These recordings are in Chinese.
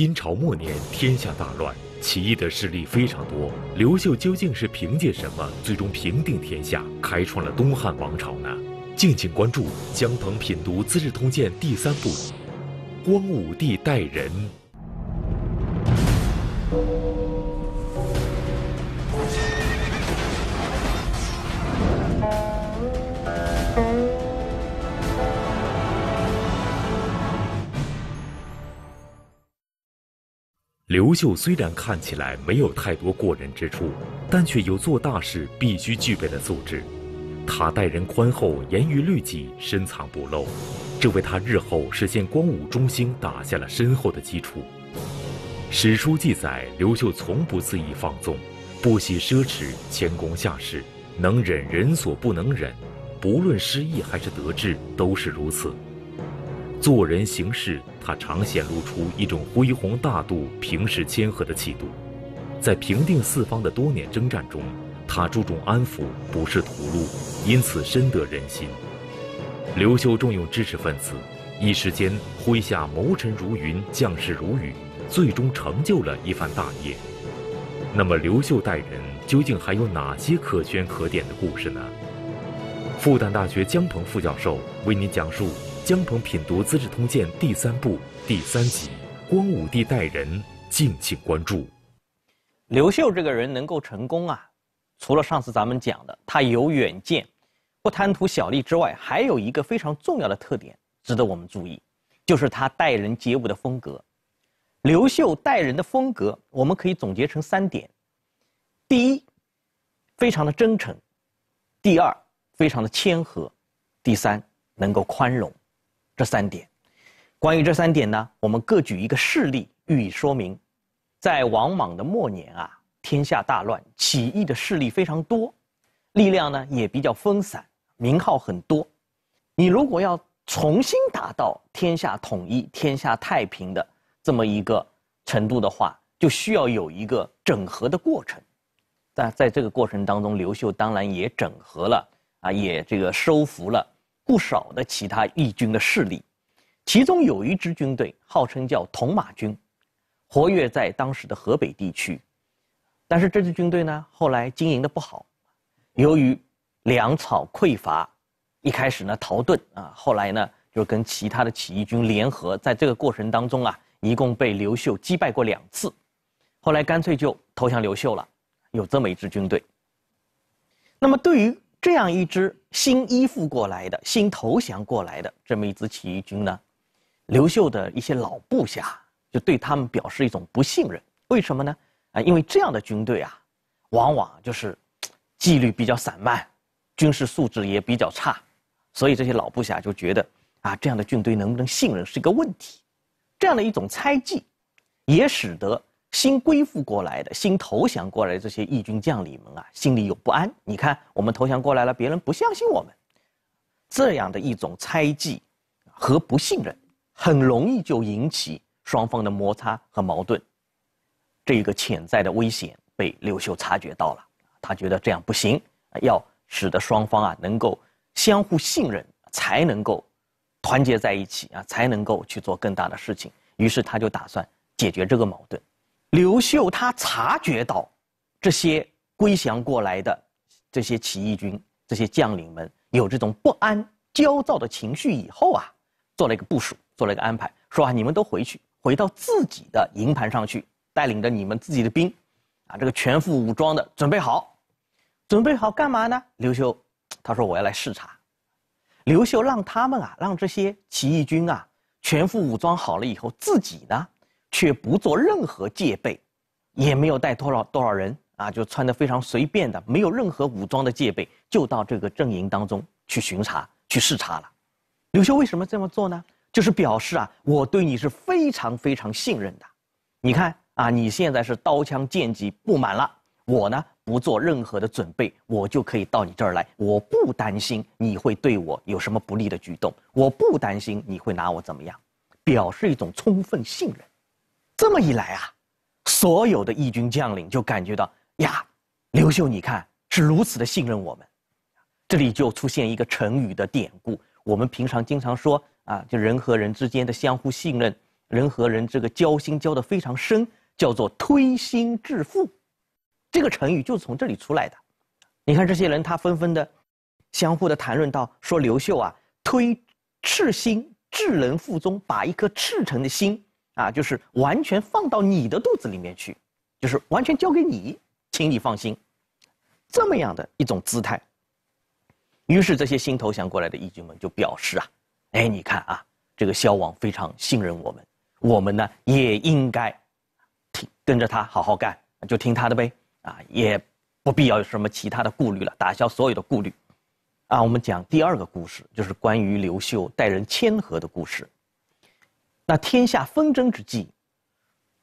金朝末年，天下大乱，起义的势力非常多。刘秀究竟是凭借什么，最终平定天下，开创了东汉王朝呢？敬请关注江鹏品读《资治通鉴》第三部，《光武帝待人》。刘秀虽然看起来没有太多过人之处，但却有做大事必须具备的素质。他待人宽厚，严于律己，深藏不露，这为他日后实现光武中兴打下了深厚的基础。史书记载，刘秀从不恣意放纵，不惜奢侈，谦恭下士，能忍人所不能忍。不论失意还是得志，都是如此。做人行事，他常显露出一种恢弘大度、平实谦和的气度。在平定四方的多年征战中，他注重安抚，不是屠戮，因此深得人心。刘秀重用知识分子，一时间麾下谋臣如云，将士如雨，最终成就了一番大业。那么，刘秀待人究竟还有哪些可圈可点的故事呢？复旦大学江鹏副教授为您讲述。江鹏品读《资治通鉴》第三部第三集，光武帝待人，敬请关注。刘秀这个人能够成功啊，除了上次咱们讲的他有远见、不贪图小利之外，还有一个非常重要的特点值得我们注意，就是他待人接物的风格。刘秀待人的风格，我们可以总结成三点：第一，非常的真诚；第二，非常的谦和；第三，能够宽容。这三点，关于这三点呢，我们各举一个事例予以说明。在王莽的末年啊，天下大乱，起义的势力非常多，力量呢也比较分散，名号很多。你如果要重新达到天下统一天下太平的这么一个程度的话，就需要有一个整合的过程。在在这个过程当中，刘秀当然也整合了啊，也这个收服了。不少的其他义军的势力，其中有一支军队，号称叫铜马军，活跃在当时的河北地区。但是这支军队呢，后来经营的不好，由于粮草匮乏，一开始呢逃遁啊，后来呢就跟其他的起义军联合，在这个过程当中啊，一共被刘秀击败过两次，后来干脆就投降刘秀了。有这么一支军队。那么对于这样一支。新依附过来的、新投降过来的这么一支起义军呢，刘秀的一些老部下就对他们表示一种不信任。为什么呢？啊，因为这样的军队啊，往往就是纪律比较散漫，军事素质也比较差，所以这些老部下就觉得啊，这样的军队能不能信任是一个问题。这样的一种猜忌，也使得。新归附过来的、新投降过来的这些义军将领们啊，心里有不安。你看，我们投降过来了，别人不相信我们，这样的一种猜忌和不信任，很容易就引起双方的摩擦和矛盾。这个潜在的危险被刘秀察觉到了，他觉得这样不行，要使得双方啊能够相互信任，才能够团结在一起啊，才能够去做更大的事情。于是他就打算解决这个矛盾。刘秀他察觉到，这些归降过来的这些起义军、这些将领们有这种不安、焦躁的情绪以后啊，做了一个部署，做了一个安排，说啊，你们都回去，回到自己的营盘上去，带领着你们自己的兵，啊，这个全副武装的，准备好，准备好干嘛呢？刘秀他说我要来视察，刘秀让他们啊，让这些起义军啊全副武装好了以后，自己呢。却不做任何戒备，也没有带多少多少人啊，就穿的非常随便的，没有任何武装的戒备，就到这个阵营当中去巡查、去视察了。刘秀为什么这么做呢？就是表示啊，我对你是非常非常信任的。你看啊，你现在是刀枪剑戟布满了，我呢不做任何的准备，我就可以到你这儿来，我不担心你会对我有什么不利的举动，我不担心你会拿我怎么样，表示一种充分信任。这么一来啊，所有的义军将领就感觉到呀，刘秀你看是如此的信任我们，这里就出现一个成语的典故。我们平常经常说啊，就人和人之间的相互信任，人和人这个交心交的非常深，叫做推心置腹，这个成语就是从这里出来的。你看这些人，他纷纷的相互的谈论到说刘秀啊，推赤心至人腹中，把一颗赤诚的心。啊，就是完全放到你的肚子里面去，就是完全交给你，请你放心，这么样的一种姿态。于是这些新投降过来的义军们就表示啊，哎，你看啊，这个萧王非常信任我们，我们呢也应该听跟着他好好干，就听他的呗。啊，也不必要有什么其他的顾虑了，打消所有的顾虑。啊，我们讲第二个故事，就是关于刘秀待人谦和的故事。那天下纷争之际，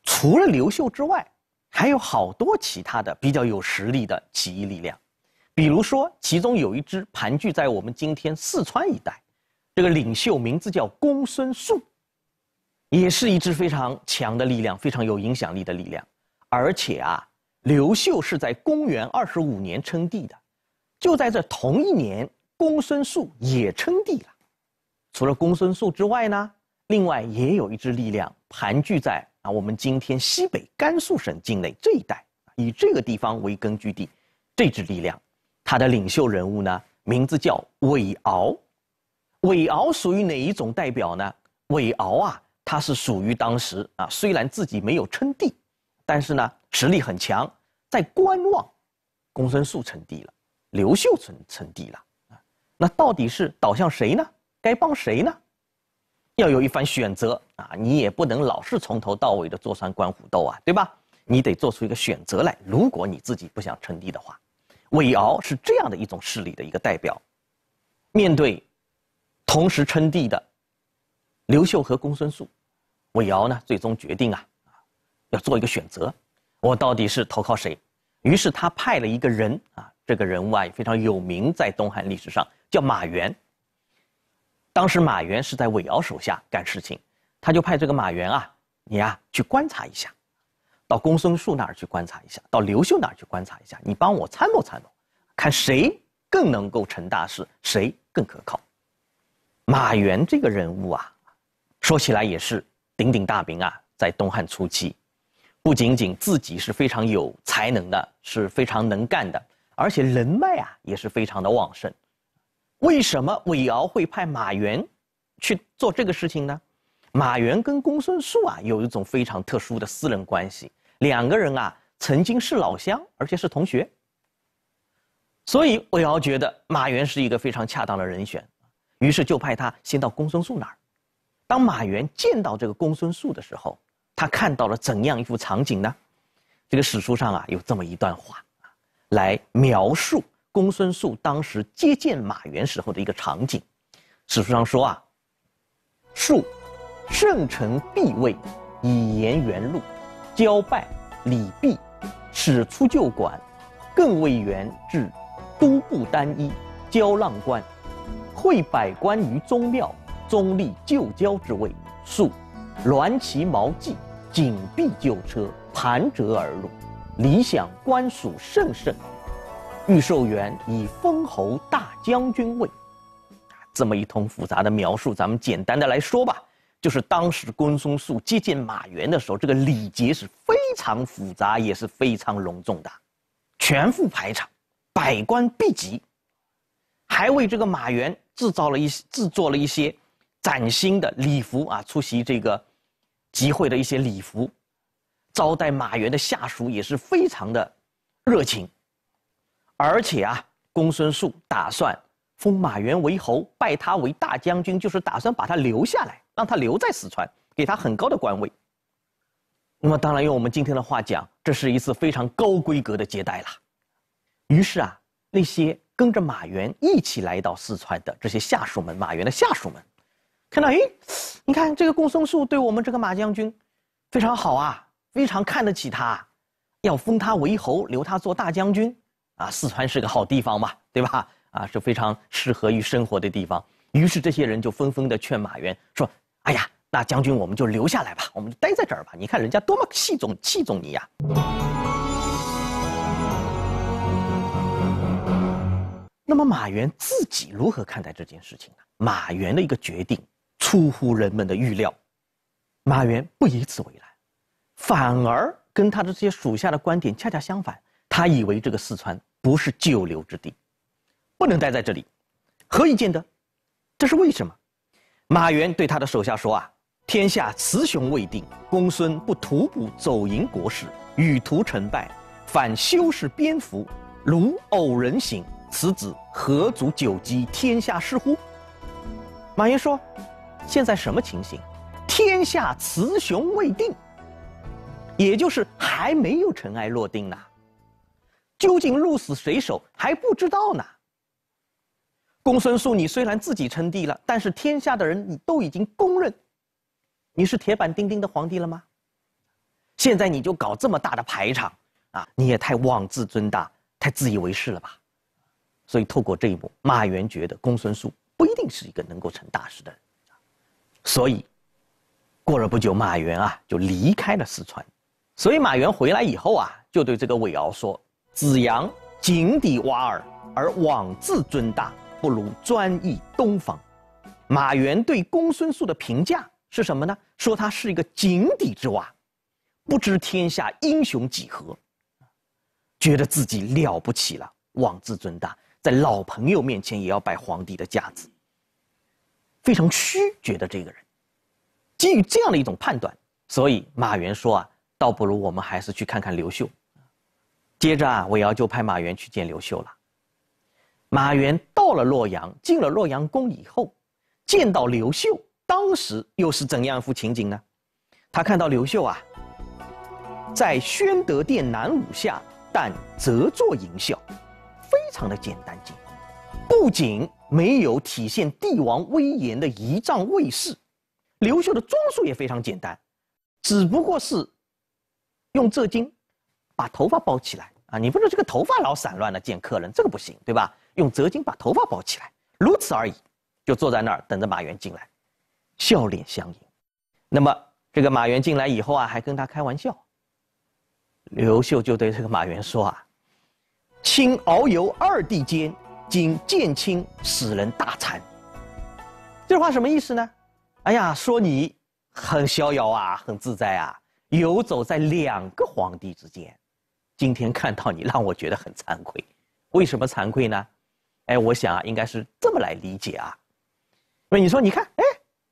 除了刘秀之外，还有好多其他的比较有实力的起义力量，比如说，其中有一支盘踞在我们今天四川一带，这个领袖名字叫公孙述，也是一支非常强的力量，非常有影响力的力量。而且啊，刘秀是在公元二十五年称帝的，就在这同一年，公孙述也称帝了。除了公孙述之外呢？另外，也有一支力量盘踞在啊，我们今天西北甘肃省境内这一带，以这个地方为根据地。这支力量，他的领袖人物呢，名字叫韦敖。韦敖属于哪一种代表呢？韦敖啊，他是属于当时啊，虽然自己没有称帝，但是呢，实力很强，在观望。公孙述称帝了，刘秀称称帝了啊，那到底是倒向谁呢？该帮谁呢？要有一番选择啊，你也不能老是从头到尾的坐山观虎斗啊，对吧？你得做出一个选择来。如果你自己不想称帝的话，韦敖是这样的一种势力的一个代表。面对同时称帝的刘秀和公孙述，韦敖呢最终决定啊，要做一个选择，我到底是投靠谁？于是他派了一个人啊，这个人物啊非常有名，在东汉历史上叫马援。当时马援是在韦曜手下干事情，他就派这个马援啊，你呀去观察一下，到公孙述那儿去观察一下，到刘秀那儿去观察一下，你帮我参谋参谋，看谁更能够成大事，谁更可靠。马援这个人物啊，说起来也是鼎鼎大名啊，在东汉初期，不仅仅自己是非常有才能的，是非常能干的，而且人脉啊也是非常的旺盛。为什么韦敖会派马原去做这个事情呢？马原跟公孙述啊有一种非常特殊的私人关系，两个人啊曾经是老乡，而且是同学。所以韦敖觉得马原是一个非常恰当的人选，于是就派他先到公孙述那儿。当马原见到这个公孙述的时候，他看到了怎样一幅场景呢？这个史书上啊有这么一段话来描述。公孙述当时接见马援时候的一个场景，史书上说啊，述圣臣必位，以言援路，交拜礼毕，始出旧馆，更谓元至都布单衣，交浪关，会百官于宗庙，宗立旧交之位。述栾其毛计，紧闭旧车，盘折而入，理想官属甚盛。御寿园以封侯大将军位，这么一通复杂的描述，咱们简单的来说吧，就是当时公孙述接见马援的时候，这个礼节是非常复杂，也是非常隆重的，全副排场，百官毕集，还为这个马援制造了一制作了一些崭新的礼服啊，出席这个集会的一些礼服，招待马援的下属也是非常的热情。而且啊，公孙述打算封马援为侯，拜他为大将军，就是打算把他留下来，让他留在四川，给他很高的官位。那么，当然用我们今天的话讲，这是一次非常高规格的接待了。于是啊，那些跟着马援一起来到四川的这些下属们，马援的下属们，看到，哎，你看这个公孙述对我们这个马将军非常好啊，非常看得起他，要封他为侯，留他做大将军。啊，四川是个好地方嘛，对吧？啊，是非常适合于生活的地方。于是这些人就纷纷的劝马援说：“哎呀，那将军我们就留下来吧，我们就待在这儿吧。你看人家多么器重器重你呀。”那么马援自己如何看待这件事情呢？马援的一个决定出乎人们的预料，马援不以此为然，反而跟他的这些属下的观点恰恰相反。他以为这个四川。不是久留之地，不能待在这里，何以见得？这是为什么？马原对他的手下说：“啊，天下雌雄未定，公孙不徒步走赢国事，与图成败，反修饰蝙蝠，如偶人形，此子何足久居天下事乎？”马云说：“现在什么情形？天下雌雄未定，也就是还没有尘埃落定呢。究竟鹿死谁手还不知道呢。公孙述，你虽然自己称帝了，但是天下的人你都已经公认，你是铁板钉钉的皇帝了吗？现在你就搞这么大的排场啊，你也太妄自尊大，太自以为是了吧？所以透过这一幕，马援觉得公孙述不一定是一个能够成大事的人。所以，过了不久，马援啊就离开了四川。所以马援回来以后啊，就对这个韦敖说。子阳井底蛙耳，而妄自尊大，不如专诣东方。马援对公孙述的评价是什么呢？说他是一个井底之蛙，不知天下英雄几何，觉得自己了不起了，妄自尊大，在老朋友面前也要摆皇帝的架子，非常虚。觉得这个人，基于这样的一种判断，所以马援说啊，倒不如我们还是去看看刘秀。接着啊，韦瑶就派马援去见刘秀了。马援到了洛阳，进了洛阳宫以后，见到刘秀，当时又是怎样一幅情景呢？他看到刘秀啊，在宣德殿南舞下，但折作淫笑，非常的简单，不仅没有体现帝王威严的仪仗卫士，刘秀的装束也非常简单，只不过是用浙巾。把头发包起来啊！你不能这个头发老散乱的见客人，这个不行，对吧？用折巾把头发包起来，如此而已。就坐在那儿等着马援进来，笑脸相迎。那么这个马援进来以后啊，还跟他开玩笑。刘秀就对这个马援说啊：“卿遨游二帝间，今见卿，使人大惭。”这话什么意思呢？哎呀，说你很逍遥啊，很自在啊，游走在两个皇帝之间。今天看到你，让我觉得很惭愧。为什么惭愧呢？哎，我想啊，应该是这么来理解啊。那你说，你看，哎，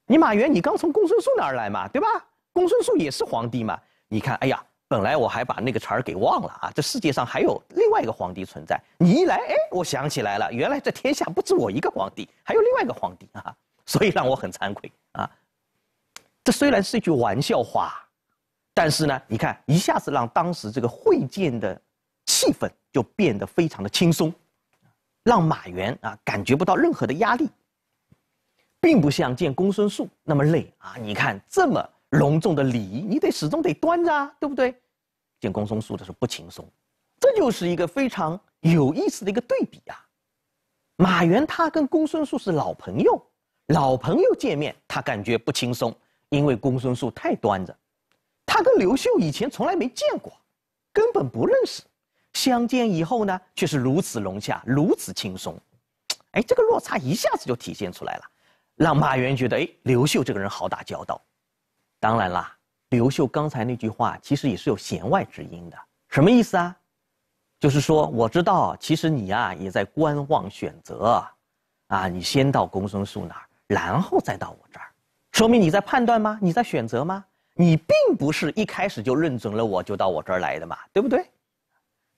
你马原，你刚从公孙述那儿来嘛，对吧？公孙述也是皇帝嘛。你看，哎呀，本来我还把那个茬儿给忘了啊。这世界上还有另外一个皇帝存在。你一来，哎，我想起来了，原来这天下不止我一个皇帝，还有另外一个皇帝啊。所以让我很惭愧啊。这虽然是一句玩笑话。但是呢，你看一下子让当时这个会见的气氛就变得非常的轻松，让马原啊感觉不到任何的压力，并不像见公孙述那么累啊。你看这么隆重的礼仪，你得始终得端着啊，对不对？见公孙述的时候不轻松，这就是一个非常有意思的一个对比啊。马原他跟公孙述是老朋友，老朋友见面他感觉不轻松，因为公孙述太端着。他跟刘秀以前从来没见过，根本不认识，相见以后呢，却是如此融洽，如此轻松，哎，这个落差一下子就体现出来了，让马援觉得，哎，刘秀这个人好打交道。当然啦，刘秀刚才那句话其实也是有弦外之音的，什么意思啊？就是说我知道，其实你啊也在观望选择，啊，你先到公孙述那儿，然后再到我这儿，说明你在判断吗？你在选择吗？你并不是一开始就认准了我就到我这儿来的嘛，对不对？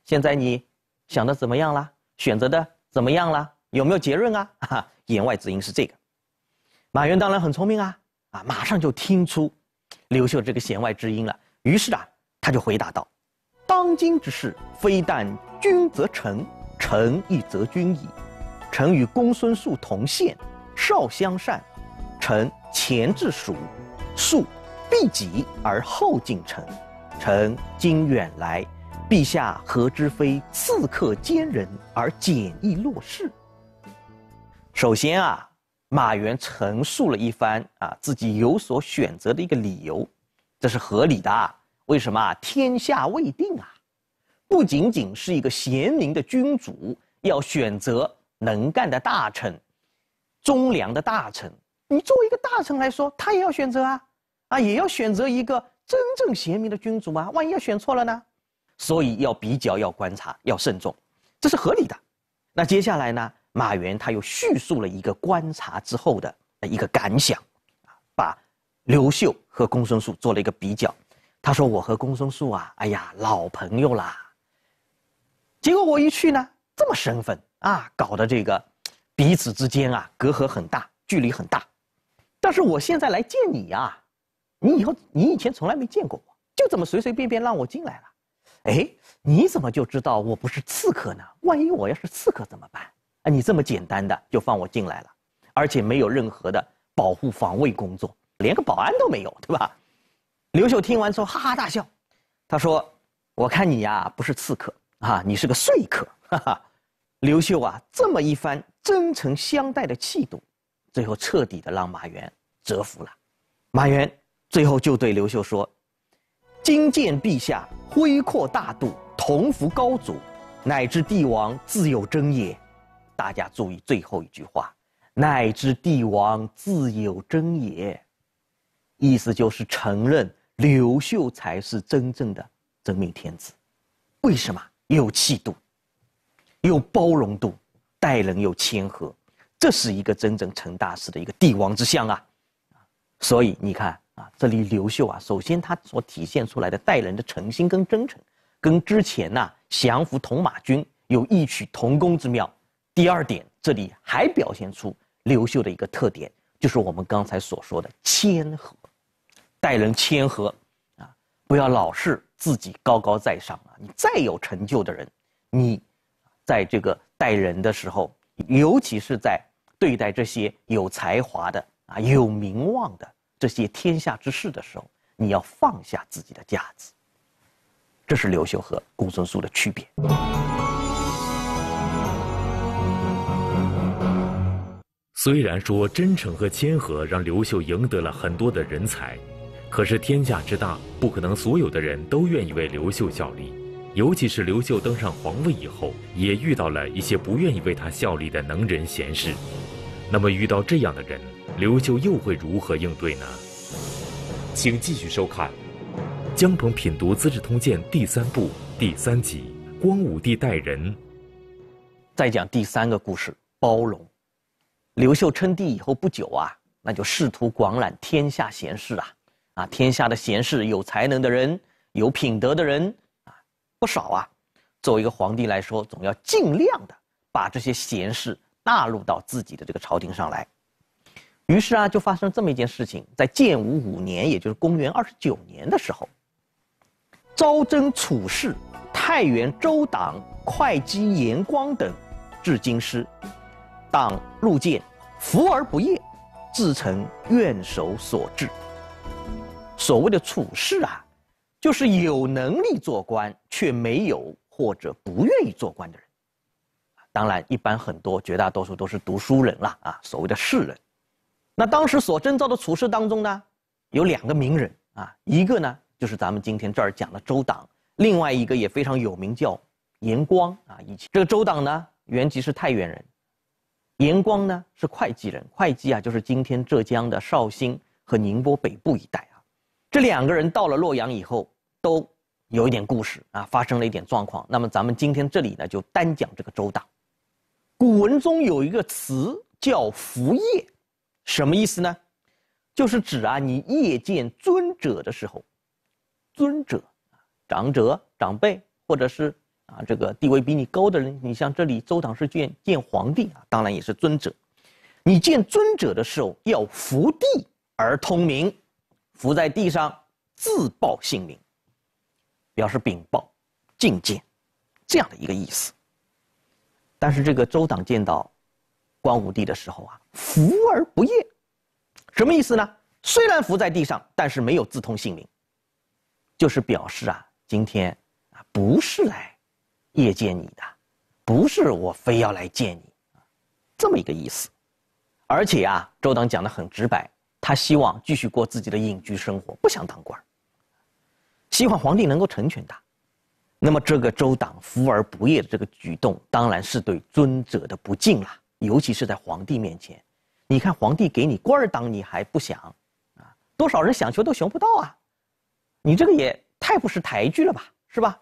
现在你想的怎么样了？选择的怎么样了？有没有结论啊？哈，言外之音是这个。马云当然很聪明啊，啊，马上就听出刘秀这个弦外之音了。于是啊，他就回答道：“当今之事，非但君则臣，臣亦则君矣。臣与公孙述同县，少相善，臣前至蜀，述。”必己而后进臣，臣今远来，陛下何知非刺客奸人而简易落势？首先啊，马原陈述了一番啊，自己有所选择的一个理由，这是合理的。为什么？天下未定啊，不仅仅是一个贤明的君主要选择能干的大臣、忠良的大臣，你作为一个大臣来说，他也要选择啊。啊，也要选择一个真正贤明的君主啊！万一要选错了呢？所以要比较，要观察，要慎重，这是合理的。那接下来呢？马原他又叙述了一个观察之后的一个感想，把刘秀和公孙述做了一个比较。他说：“我和公孙述啊，哎呀，老朋友啦。结果我一去呢，这么生分啊，搞得这个彼此之间啊，隔阂很大，距离很大。但是我现在来见你呀。”你以后，你以前从来没见过我，就怎么随随便便让我进来了？哎，你怎么就知道我不是刺客呢？万一我要是刺客怎么办？啊，你这么简单的就放我进来了，而且没有任何的保护防卫工作，连个保安都没有，对吧？刘秀听完之后哈哈大笑，他说：“我看你呀，不是刺客啊，你是个说客。”哈哈，刘秀啊，这么一番真诚相待的气度，最后彻底的让马援折服了，马援。最后就对刘秀说：“今见陛下恢阔大度，同服高祖，乃至帝王自有真也。”大家注意最后一句话，“乃至帝王自有真也”，意思就是承认刘秀才是真正的真命天子。为什么？有气度，有包容度，待人又谦和，这是一个真正成大事的一个帝王之相啊！所以你看。啊，这里刘秀啊，首先他所体现出来的待人的诚心跟真诚，跟之前呐降服铜马军有异曲同工之妙。第二点，这里还表现出刘秀的一个特点，就是我们刚才所说的谦和，待人谦和啊，不要老是自己高高在上啊。你再有成就的人，你，在这个待人的时候，尤其是在对待这些有才华的啊、有名望的。这些天下之事的时候，你要放下自己的架子。这是刘秀和公孙述的区别。虽然说真诚和谦和让刘秀赢得了很多的人才，可是天下之大，不可能所有的人都愿意为刘秀效力。尤其是刘秀登上皇位以后，也遇到了一些不愿意为他效力的能人贤士。那么遇到这样的人。刘秀又会如何应对呢？请继续收看《江鹏品读资治通鉴》第三部第三集《光武帝待人》。再讲第三个故事：包容。刘秀称帝以后不久啊，那就试图广揽天下贤士啊，啊，天下的贤士、有才能的人、有品德的人啊，不少啊。作为一个皇帝来说，总要尽量的把这些贤士纳入到自己的这个朝廷上来。于是啊，就发生这么一件事情。在建武五年，也就是公元二十九年的时候，昭征处士太原周党、会稽严光等至京师，党入见，服而不厌，自成怨首所至。所谓的处士啊，就是有能力做官却没有或者不愿意做官的人。当然，一般很多，绝大多数都是读书人了啊。所谓的士人。那当时所征召的处士当中呢，有两个名人啊，一个呢就是咱们今天这儿讲的周党，另外一个也非常有名叫严光啊。以前这个周党呢原籍是太原人，严光呢是会稽人。会稽啊就是今天浙江的绍兴和宁波北部一带啊。这两个人到了洛阳以后，都有一点故事啊，发生了一点状况。那么咱们今天这里呢就单讲这个周党。古文中有一个词叫“福业”。什么意思呢？就是指啊，你夜见尊者的时候，尊者、长者、长辈，或者是啊，这个地位比你高的人，你像这里周党是见见皇帝啊，当然也是尊者。你见尊者的时候要伏地而通名，伏在地上自报姓名，表示禀报觐见这样的一个意思。但是这个周党见到。光武帝的时候啊，伏而不业，什么意思呢？虽然伏在地上，但是没有自通姓名，就是表示啊，今天啊不是来夜见你的，不是我非要来见你，这么一个意思。而且啊，周党讲的很直白，他希望继续过自己的隐居生活，不想当官儿，希望皇帝能够成全他。那么，这个周党伏而不业的这个举动，当然是对尊者的不敬啦。尤其是在皇帝面前，你看皇帝给你官儿当，你还不想啊？多少人想求都求不到啊！你这个也太不识抬举了吧，是吧？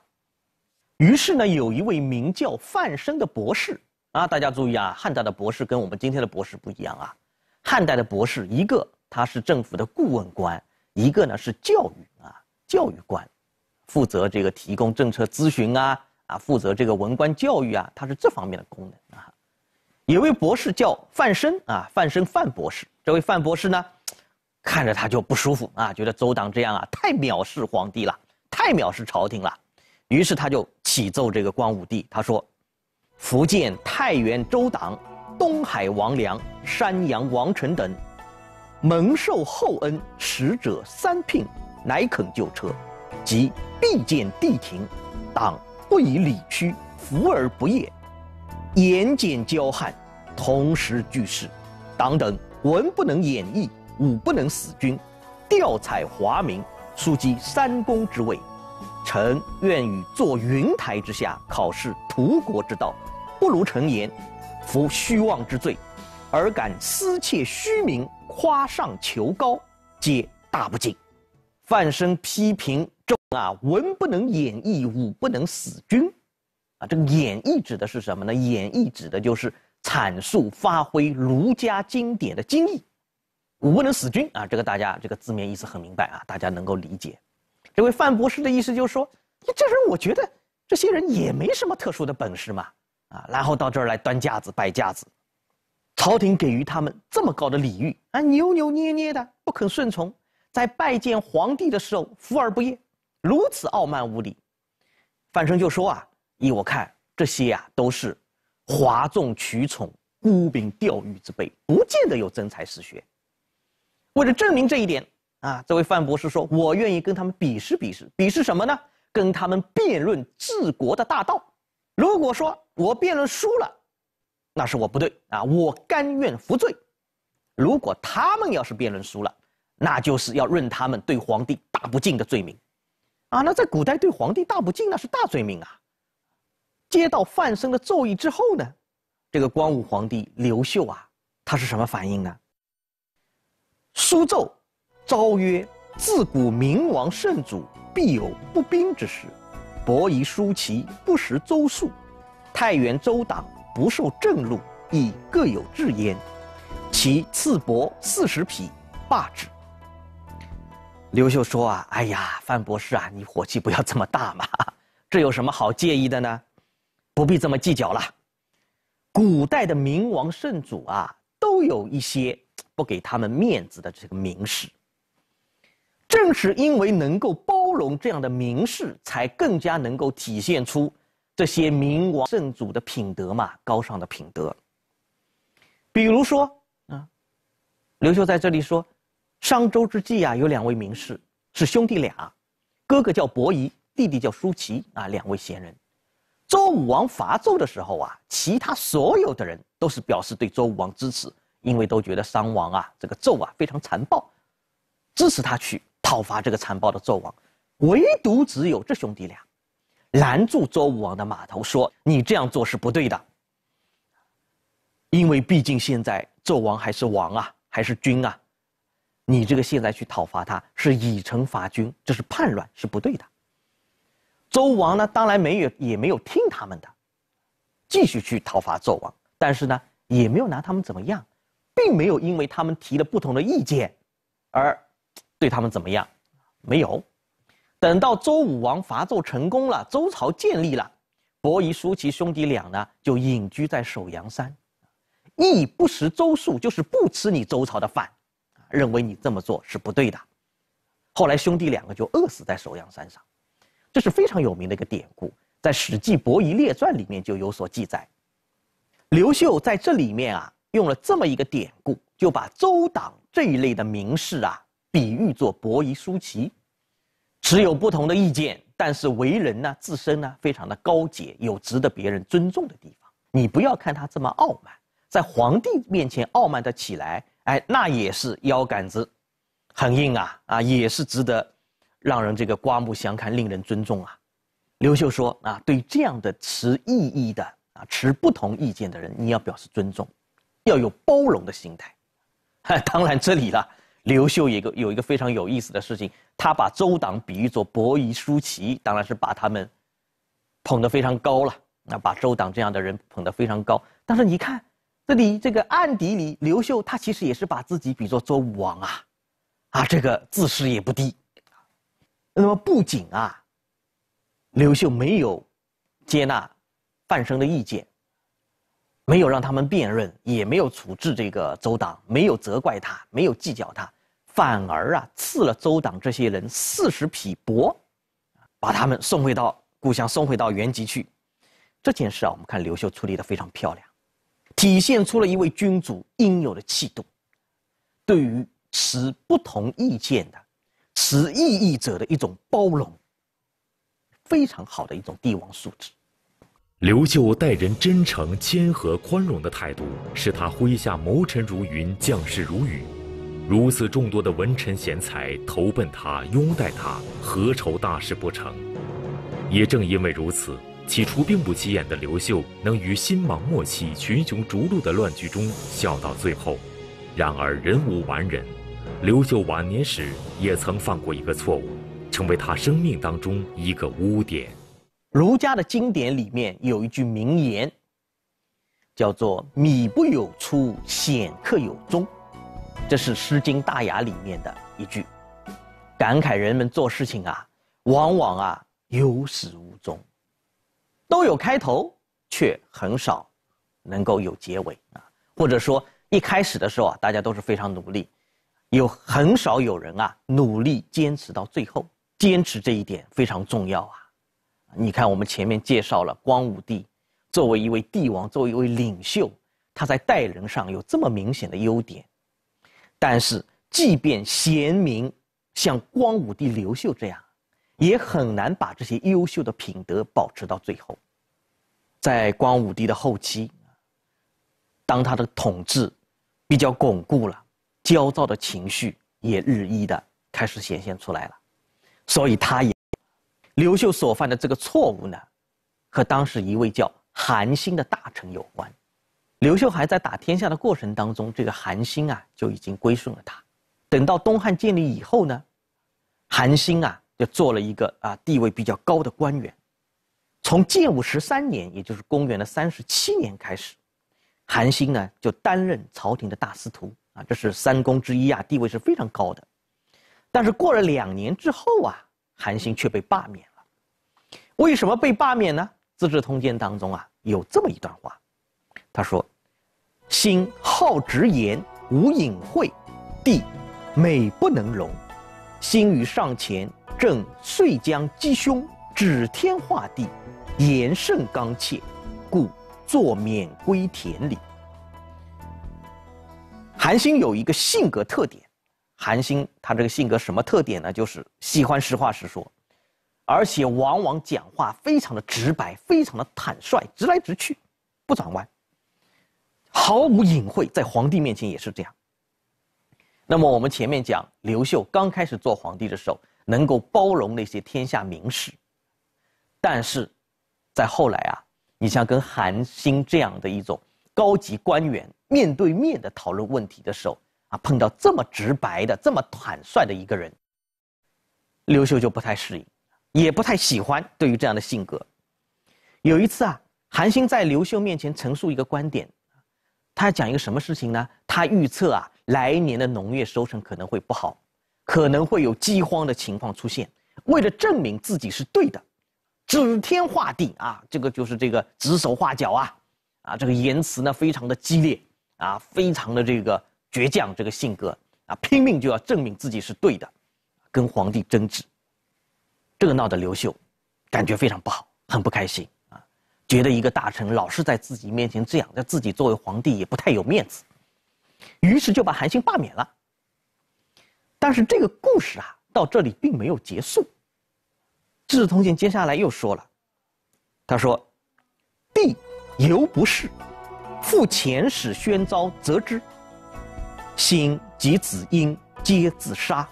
于是呢，有一位名叫范生的博士啊，大家注意啊，汉代的博士跟我们今天的博士不一样啊。汉代的博士，一个他是政府的顾问官，一个呢是教育啊，教育官，负责这个提供政策咨询啊，啊，负责这个文官教育啊，他是这方面的功能啊。有位博士叫范生啊，范生范博士。这位范博士呢，看着他就不舒服啊，觉得周党这样啊，太藐视皇帝了，太藐视朝廷了。于是他就启奏这个光武帝，他说：“福建太原周党，东海王良、山阳王臣等，蒙受厚恩，使者三聘，乃肯就车，即必见帝庭，党不以礼屈，服而不厌。”言简交汉，同时俱是，党等文不能演义，武不能死君，调采华明，书积三公之位，臣愿与坐云台之下，考试图国之道，不如臣言，服虚妄之罪，尔敢私窃虚名，夸上求高，皆大不敬，范生批评，啊，文不能演义，武不能死君。啊，这个演绎指的是什么呢？演绎指的就是阐述、发挥儒家经典的精义。吾不能死君啊，这个大家这个字面意思很明白啊，大家能够理解。这位范博士的意思就是说，你这人我觉得这些人也没什么特殊的本事嘛，啊，然后到这儿来端架子、摆架子，朝廷给予他们这么高的礼遇啊，扭扭捏捏的不肯顺从，在拜见皇帝的时候服而不谒，如此傲慢无礼。范生就说啊。依我看，这些呀都是哗众取宠、沽名钓誉之辈，不见得有真才实学。为了证明这一点，啊，这位范博士说：“我愿意跟他们比试比试，比试什么呢？跟他们辩论治国的大道。如果说我辩论输了，那是我不对啊，我甘愿服罪；如果他们要是辩论输了，那就是要论他们对皇帝大不敬的罪名。啊，那在古代对皇帝大不敬，那是大罪名啊。”接到范升的奏议之后呢，这个光武皇帝刘秀啊，他是什么反应呢？书奏，诏曰：自古明王圣祖，必有不兵之时。伯夷叔齐不食周粟，太原周党不受正禄，亦各有志焉。其赐伯四十匹，罢之。刘秀说啊，哎呀，范博士啊，你火气不要这么大嘛，这有什么好介意的呢？不必这么计较了。古代的明王圣祖啊，都有一些不给他们面子的这个名士。正是因为能够包容这样的名士，才更加能够体现出这些明王圣祖的品德嘛，高尚的品德。比如说啊，刘秀在这里说，商周之际啊，有两位名士是兄弟俩，哥哥叫伯夷，弟弟叫叔齐啊，两位贤人。周武王伐纣的时候啊，其他所有的人都是表示对周武王支持，因为都觉得商王啊这个纣啊非常残暴，支持他去讨伐这个残暴的纣王，唯独只有这兄弟俩拦住周武王的马头，说：“你这样做是不对的，因为毕竟现在纣王还是王啊，还是君啊，你这个现在去讨伐他是以惩罚君，这是叛乱，是不对的。”周王呢，当然没有，也没有听他们的，继续去讨伐纣王。但是呢，也没有拿他们怎么样，并没有因为他们提了不同的意见，而对他们怎么样，没有。等到周武王伐纣成功了，周朝建立了，伯夷叔齐兄弟俩呢就隐居在首阳山，亦不食周粟，就是不吃你周朝的饭，认为你这么做是不对的。后来兄弟两个就饿死在首阳山上。这是非常有名的一个典故，在《史记·伯夷列传》里面就有所记载。刘秀在这里面啊，用了这么一个典故，就把周党这一类的名士啊，比喻作伯夷、叔齐，持有不同的意见，但是为人呢，自身呢，非常的高洁，有值得别人尊重的地方。你不要看他这么傲慢，在皇帝面前傲慢的起来，哎，那也是腰杆子很硬啊，啊，也是值得。让人这个刮目相看，令人尊重啊！刘秀说啊，对这样的持异议的啊，持不同意见的人，你要表示尊重，要有包容的心态。当然，这里了，刘秀一个有一个非常有意思的事情，他把周党比喻作伯夷叔齐，当然是把他们捧得非常高了。那把周党这样的人捧得非常高。但是你看，这里这个案底里，刘秀他其实也是把自己比作周武王啊，啊，这个自视也不低。那么不仅啊，刘秀没有接纳范生的意见，没有让他们辩论，也没有处置这个周党，没有责怪他，没有计较他，反而啊赐了周党这些人四十匹帛，把他们送回到故乡，送回到原籍去。这件事啊，我们看刘秀处理的非常漂亮，体现出了一位君主应有的气度，对于持不同意见的。使异议者的一种包容，非常好的一种帝王素质。刘秀待人真诚、谦和、宽容的态度，使他麾下谋臣如云、将士如雨。如此众多的文臣贤才投奔他、拥戴他，何愁大事不成？也正因为如此，起初并不起眼的刘秀，能于新莽末期群雄逐鹿的乱局中笑到最后。然而，人无完人。刘秀晚年时也曾犯过一个错误，成为他生命当中一个污点。儒家的经典里面有一句名言，叫做“米不有出，显客有终”，这是《诗经·大雅》里面的一句，感慨人们做事情啊，往往啊有始无终，都有开头，却很少能够有结尾啊。或者说一开始的时候啊，大家都是非常努力。有很少有人啊，努力坚持到最后，坚持这一点非常重要啊。你看，我们前面介绍了光武帝，作为一位帝王，作为一位领袖，他在待人上有这么明显的优点。但是，即便贤明，像光武帝刘秀这样，也很难把这些优秀的品德保持到最后。在光武帝的后期，当他的统治比较巩固了。焦躁的情绪也日益的开始显现出来了，所以他也，刘秀所犯的这个错误呢，和当时一位叫韩兴的大臣有关。刘秀还在打天下的过程当中，这个韩兴啊就已经归顺了他。等到东汉建立以后呢，韩兴啊就做了一个啊地位比较高的官员。从建武十三年，也就是公元的三十七年开始，韩兴呢就担任朝廷的大司徒。啊，这是三公之一啊，地位是非常高的。但是过了两年之后啊，韩信却被罢免了。为什么被罢免呢？《资治通鉴》当中啊有这么一段话，他说：“心好直言，无隐晦；地美不能容。心与上前，正遂将击凶，指天画地，言甚刚切，故坐免归田里。”韩信有一个性格特点，韩信他这个性格什么特点呢？就是喜欢实话实说，而且往往讲话非常的直白，非常的坦率，直来直去，不转弯，毫无隐晦。在皇帝面前也是这样。那么我们前面讲刘秀刚开始做皇帝的时候，能够包容那些天下名士，但是，在后来啊，你像跟韩信这样的一种。高级官员面对面的讨论问题的时候，啊，碰到这么直白的、这么坦率的一个人，刘秀就不太适应，也不太喜欢。对于这样的性格，有一次啊，韩信在刘秀面前陈述一个观点，他讲一个什么事情呢？他预测啊，来年的农业收成可能会不好，可能会有饥荒的情况出现。为了证明自己是对的，指天画地啊，这个就是这个指手画脚啊。啊，这个言辞呢非常的激烈，啊，非常的这个倔强，这个性格啊，拼命就要证明自己是对的，跟皇帝争执。这个闹得刘秀感觉非常不好，很不开心啊，觉得一个大臣老是在自己面前这样，在自己作为皇帝也不太有面子，于是就把韩信罢免了。但是这个故事啊到这里并没有结束，资治通鉴接下来又说了，他说，帝犹不是，复遣使宣召，责之。心及子婴皆自杀。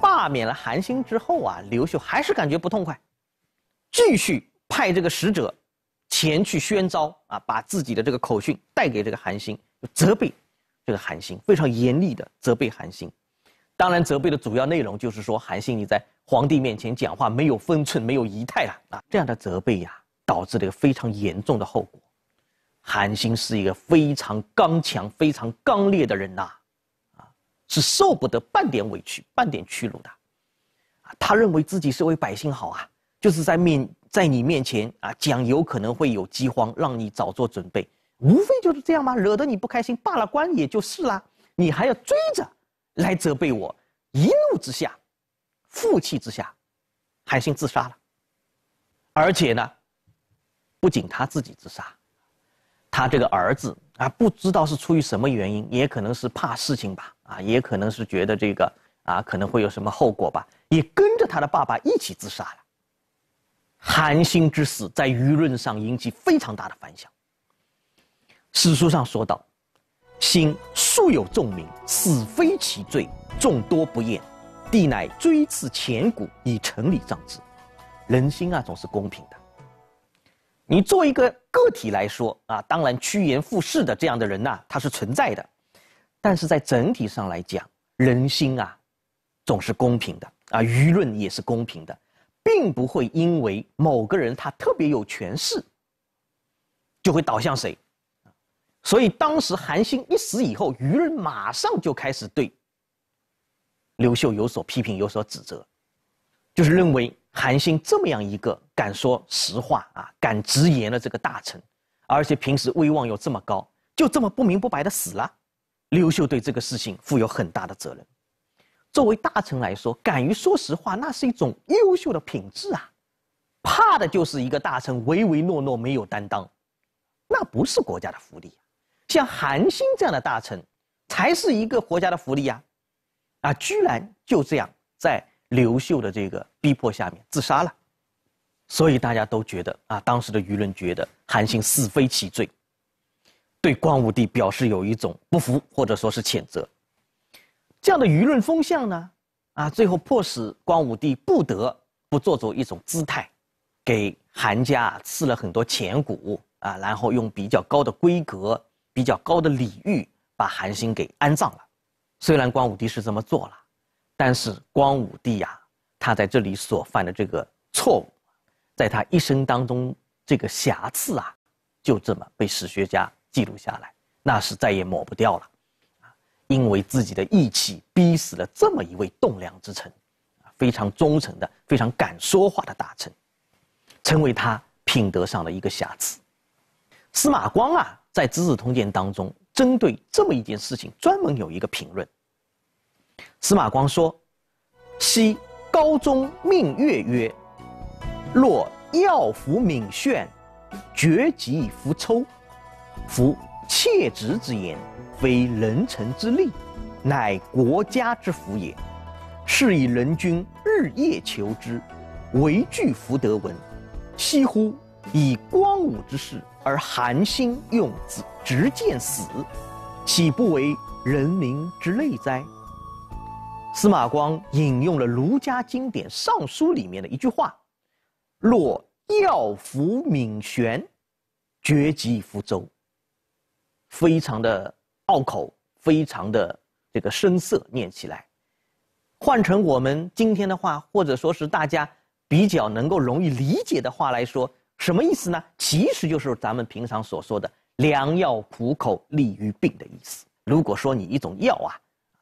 罢免了韩信之后啊，刘秀还是感觉不痛快，继续派这个使者前去宣召啊，把自己的这个口讯带给这个韩信，就责备这个韩信，非常严厉的责备韩信。当然，责备的主要内容就是说，韩信你在皇帝面前讲话没有分寸，没有仪态啊啊，这样的责备呀。导致了一个非常严重的后果。韩信是一个非常刚强、非常刚烈的人呐，啊，是受不得半点委屈、半点屈辱的。啊，他认为自己是为百姓好啊，就是在面在你面前啊讲有可能会有饥荒，让你早做准备，无非就是这样吗？惹得你不开心，罢了官也就是啦，你还要追着来责备我，一怒之下，负气之下，韩信自杀了，而且呢。不仅他自己自杀，他这个儿子啊，不知道是出于什么原因，也可能是怕事情吧，啊，也可能是觉得这个啊，可能会有什么后果吧，也跟着他的爸爸一起自杀了。韩信之死在舆论上引起非常大的反响。史书上说道：“心素有重名，死非其罪，众多不厌，帝乃追赐钱谷以成礼葬之。”人心啊，总是公平的。你作为一个个体来说啊，当然趋炎附势的这样的人呐，他是存在的。但是在整体上来讲，人心啊，总是公平的啊，舆论也是公平的，并不会因为某个人他特别有权势，就会倒向谁。所以当时韩信一死以后，舆论马上就开始对刘秀有所批评、有所指责，就是认为韩信这么样一个。敢说实话啊，敢直言的这个大臣，而且平时威望又这么高，就这么不明不白的死了，刘秀对这个事情负有很大的责任。作为大臣来说，敢于说实话，那是一种优秀的品质啊。怕的就是一个大臣唯唯诺诺，没有担当，那不是国家的福利。像韩信这样的大臣，才是一个国家的福利呀。啊，居然就这样在刘秀的这个逼迫下面自杀了。所以大家都觉得啊，当时的舆论觉得韩信是非其罪，对光武帝表示有一种不服或者说是谴责。这样的舆论风向呢，啊，最后迫使光武帝不得不做出一种姿态，给韩家赐了很多钱谷啊，然后用比较高的规格、比较高的礼遇把韩信给安葬了。虽然光武帝是这么做了，但是光武帝呀，他在这里所犯的这个错误。在他一生当中，这个瑕疵啊，就这么被史学家记录下来，那是再也抹不掉了，啊，因为自己的义气逼死了这么一位栋梁之臣，啊，非常忠诚的、非常敢说话的大臣，成为他品德上的一个瑕疵。司马光啊，在《资治通鉴》当中，针对这么一件事情，专门有一个评论。司马光说：“昔高宗命月曰。”若要浮敏炫，绝极浮抽，夫切职之言，非人臣之利，乃国家之福也。是以人君日夜求之，唯惧弗得闻。惜乎以光武之事而寒心用子直谏死，岂不为人民之累哉？司马光引用了儒家经典《尚书》里面的一句话。若药服闽悬，绝疾福州。非常的拗口，非常的这个声色念起来，换成我们今天的话，或者说是大家比较能够容易理解的话来说，什么意思呢？其实就是咱们平常所说的“良药苦口利于病”的意思。如果说你一种药啊，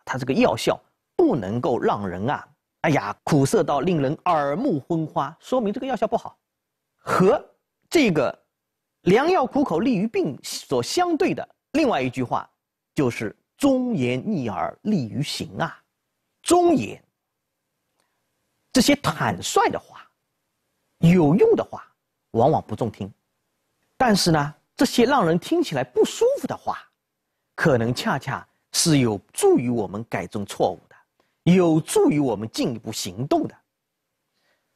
它这个药效不能够让人啊。哎呀，苦涩到令人耳目昏花，说明这个药效不好。和这个“良药苦口利于病”所相对的另外一句话，就是“忠言逆耳利于行”啊。忠言，这些坦率的话，有用的话，往往不中听。但是呢，这些让人听起来不舒服的话，可能恰恰是有助于我们改正错误的。有助于我们进一步行动的。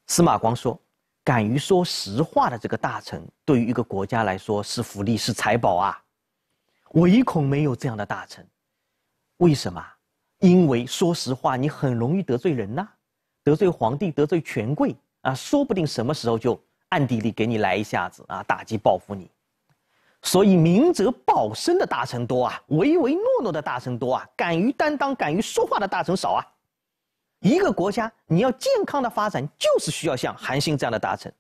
司马光说：“敢于说实话的这个大臣，对于一个国家来说是福利是财宝啊！唯恐没有这样的大臣，为什么？因为说实话你很容易得罪人呐，得罪皇帝得罪权贵啊，说不定什么时候就暗地里给你来一下子啊，打击报复你。所以明哲保身的大臣多啊，唯唯诺诺的大臣多啊，敢于担当敢于说话的大臣少啊。”一个国家，你要健康的发展，就是需要像韩信这样的大臣，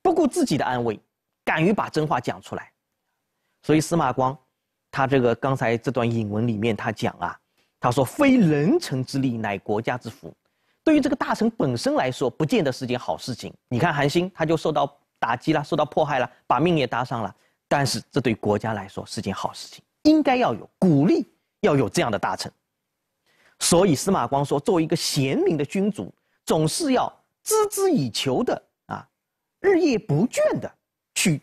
不顾自己的安危，敢于把真话讲出来。所以司马光，他这个刚才这段引文里面，他讲啊，他说：“非人臣之力，乃国家之福。”对于这个大臣本身来说，不见得是件好事情。你看韩信，他就受到打击了，受到迫害了，把命也搭上了。但是这对国家来说是件好事情，应该要有，鼓励要有这样的大臣。所以司马光说，作为一个贤明的君主，总是要孜孜以求的啊，日夜不倦的去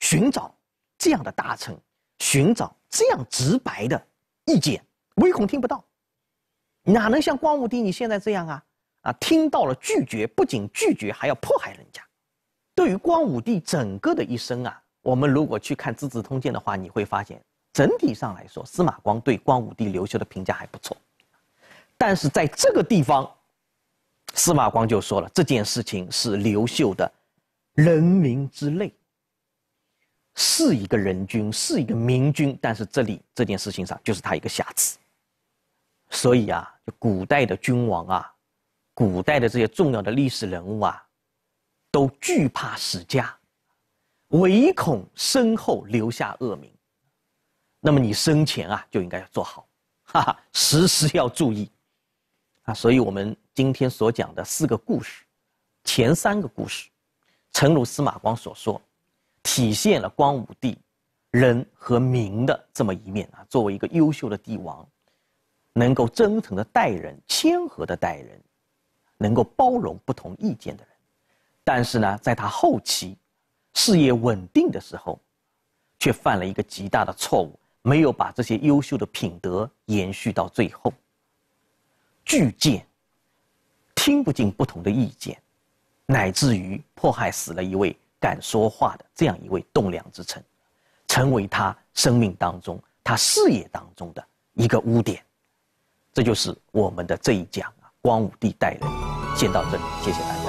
寻找这样的大臣，寻找这样直白的意见，唯恐听不到。哪能像光武帝你现在这样啊？啊，听到了拒绝，不仅拒绝，还要迫害人家。对于光武帝整个的一生啊，我们如果去看《资治通鉴》的话，你会发现，整体上来说，司马光对光武帝刘秀的评价还不错。但是在这个地方，司马光就说了这件事情是刘秀的人民之泪，是一个人君，是一个明君。但是这里这件事情上就是他一个瑕疵。所以啊，古代的君王啊，古代的这些重要的历史人物啊，都惧怕史家，唯恐身后留下恶名。那么你生前啊就应该要做好，哈哈，时时要注意。啊，所以，我们今天所讲的四个故事，前三个故事，诚如司马光所说，体现了光武帝人和民的这么一面啊。作为一个优秀的帝王，能够真诚的待人、谦和的待人，能够包容不同意见的人。但是呢，在他后期事业稳定的时候，却犯了一个极大的错误，没有把这些优秀的品德延续到最后。拒见，听不进不同的意见，乃至于迫害死了一位敢说话的这样一位栋梁之臣，成为他生命当中、他事业当中的一个污点。这就是我们的这一讲啊，光武帝带人，先到这里，谢谢大家。